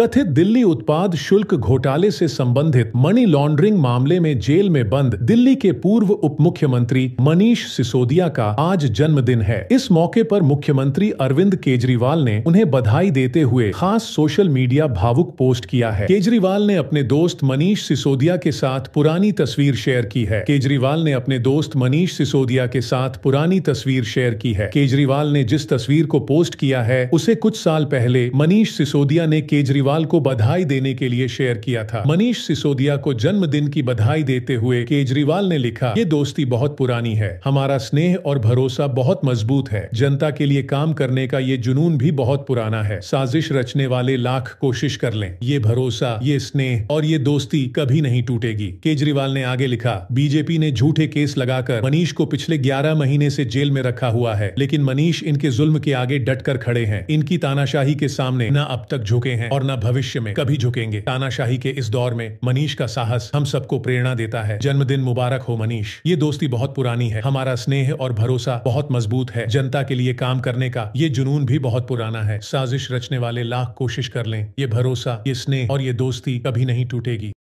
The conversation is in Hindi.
कथित दिल्ली उत्पाद शुल्क घोटाले से संबंधित मनी लॉन्ड्रिंग मामले में जेल में बंद दिल्ली के पूर्व उप मुख्यमंत्री मनीष सिसोदिया का आज जन्मदिन है इस मौके पर मुख्यमंत्री अरविंद केजरीवाल ने उन्हें बधाई देते हुए खास सोशल मीडिया भावुक पोस्ट किया है केजरीवाल ने अपने दोस्त मनीष सिसोदिया के साथ पुरानी तस्वीर शेयर की है केजरीवाल ने अपने दोस्त मनीष सिसोदिया के साथ पुरानी तस्वीर शेयर की है केजरीवाल ने जिस तस्वीर को पोस्ट किया है उसे कुछ साल पहले मनीष सिसोदिया ने केजरीवाल केजरीवाल को बधाई देने के लिए शेयर किया था मनीष सिसोदिया को जन्मदिन की बधाई देते हुए केजरीवाल ने लिखा ये दोस्ती बहुत पुरानी है हमारा स्नेह और भरोसा बहुत मजबूत है जनता के लिए काम करने का ये जुनून भी बहुत पुराना है साजिश रचने वाले लाख कोशिश कर लें ये भरोसा ये स्नेह और ये दोस्ती कभी नहीं टूटेगी केजरीवाल ने आगे लिखा बीजेपी ने झूठे केस लगाकर मनीष को पिछले 11 महीने से जेल में रखा हुआ है लेकिन मनीष इनके जुल्म के आगे डटकर खड़े हैं इनकी तानाशाही के सामने न अब तक झुके हैं और न भविष्य में कभी झुकेंगे तानाशाही के इस दौर में मनीष का साहस हम सबको प्रेरणा देता है जन्मदिन मुबारक हो मनीष ये दोस्ती बहुत पुरानी है हमारा स्नेह और भरोसा बहुत मजबूत है जनता के लिए काम करने का ये जुनून भी बहुत पुराना है साजिश रचने वाले लाख कोशिश कर ले ये भरोसा ये स्नेह और ये दोस्ती कभी नहीं टूटेगी